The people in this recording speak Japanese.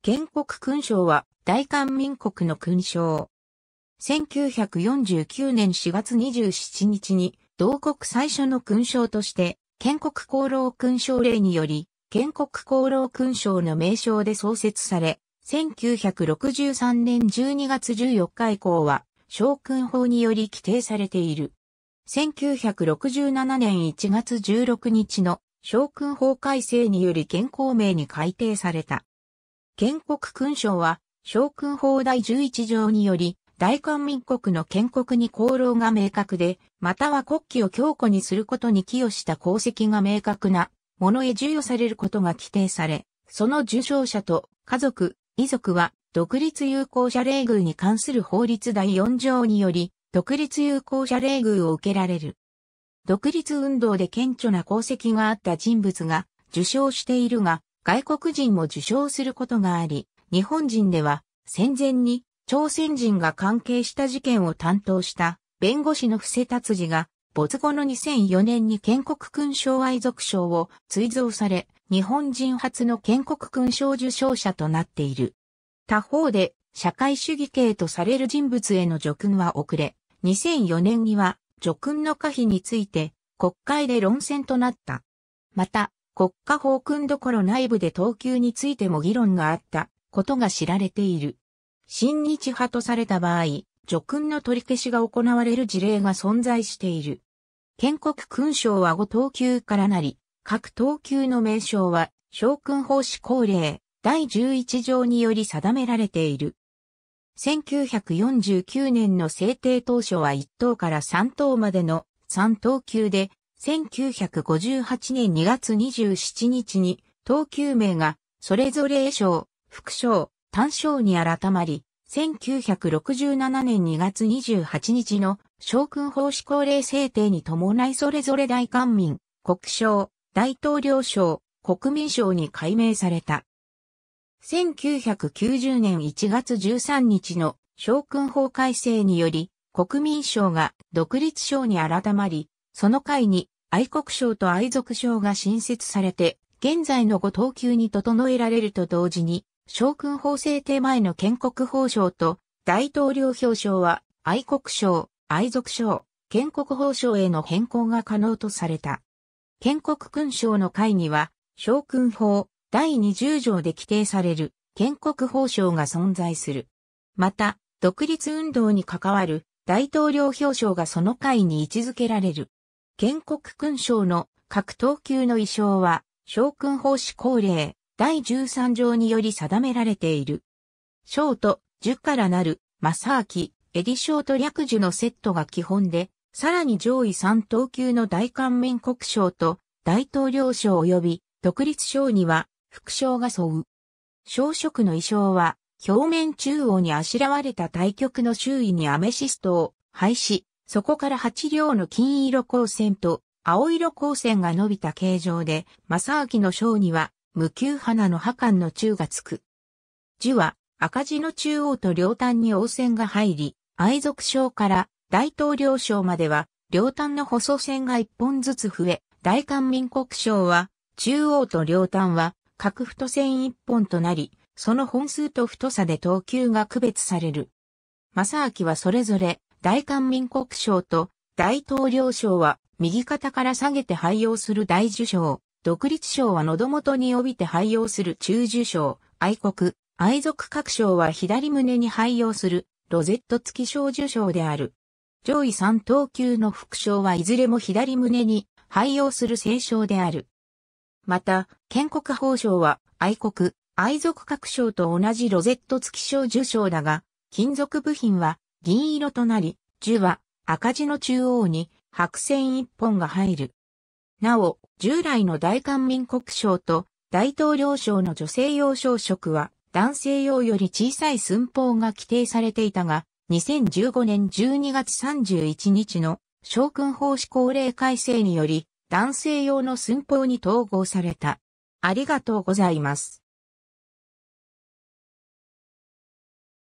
建国勲章は大韓民国の勲章。1949年4月27日に同国最初の勲章として建国功労勲章令により建国功労勲章の名称で創設され、1963年12月14日以降は将軍法により規定されている。1967年1月16日の将軍法改正により現行名に改定された。建国勲章は、将軍法第11条により、大韓民国の建国に功労が明確で、または国旗を強固にすることに寄与した功績が明確なものへ授与されることが規定され、その受賞者と家族、遺族は、独立有効者礼遇に関する法律第4条により、独立有効者礼遇を受けられる。独立運動で顕著な功績があった人物が受賞しているが、外国人も受賞することがあり、日本人では戦前に朝鮮人が関係した事件を担当した弁護士の布施達治が没後の2004年に建国勲章愛族賞を追贈され、日本人初の建国勲章受賞者となっている。他方で、社会主義系とされる人物への叙勲は遅れ、2004年には叙勲の可否について国会で論戦となった。また、国家法訓どころ内部で等級についても議論があったことが知られている。親日派とされた場合、叙勲の取り消しが行われる事例が存在している。建国勲章は5等級からなり、各等級の名称は、将軍法施行令第11条により定められている。1949年の制定当初は1等から3等までの3等級で、1958年2月27日に、東急名が、それぞれ栄章、副章、単章に改まり、1967年2月28日の将軍法施行令制定に伴いそれぞれ大官民、国章、大統領賞、国民賞に改名された。1990年1月13日の将軍法改正により、国民賞が独立賞に改まり、その会に愛国省と愛族省が新設されて、現在の5等級に整えられると同時に、将軍法制定前の建国法省と大統領表彰は愛国省、愛族省、建国法省への変更が可能とされた。建国勲章の会には、将軍法第20条で規定される建国法省が存在する。また、独立運動に関わる大統領表彰がその会に位置づけられる。建国勲章の各等級の衣装は、将軍法師綱令第13条により定められている。章と樹からなる、正明、エディ章と略樹のセットが基本で、さらに上位3等級の大韓民国章と大統領章及び独立章には副章が沿う。小色の衣装は表面中央にあしらわれた対局の周囲にアメシストを配し、そこから8両の金色光線と青色光線が伸びた形状で、正明の章には、無給花の破官の中がつく。樹は、赤字の中央と両端に応線が入り、愛族章から大統領章までは、両端の細線が一本ずつ増え、大韓民国章は、中央と両端は、各太線一本となり、その本数と太さで等級が区別される。正明はそれぞれ、大韓民国賞と大統領賞は右肩から下げて廃用する大受賞、独立賞は喉元に帯びて廃用する中受賞、愛国、愛族各賞は左胸に廃用するロゼット付き賞受賞である。上位3等級の副賞はいずれも左胸に廃用する聖賞である。また、建国法賞は愛国、愛族各賞と同じロゼット付き賞受賞だが、金属部品は銀色となり、樹は赤字の中央に白線一本が入る。なお、従来の大韓民国省と大統領省の女性用小食は男性用より小さい寸法が規定されていたが、2015年12月31日の将軍法施行令改正により男性用の寸法に統合された。ありがとうございます。